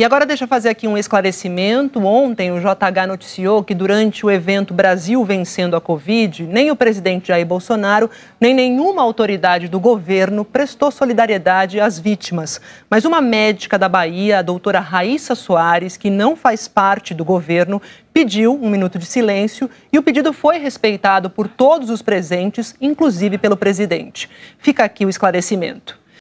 E agora deixa eu fazer aqui um esclarecimento. Ontem o JH noticiou que durante o evento Brasil Vencendo a Covid, nem o presidente Jair Bolsonaro, nem nenhuma autoridade do governo prestou solidariedade às vítimas. Mas uma médica da Bahia, a doutora Raíssa Soares, que não faz parte do governo, pediu um minuto de silêncio e o pedido foi respeitado por todos os presentes, inclusive pelo presidente. Fica aqui o esclarecimento.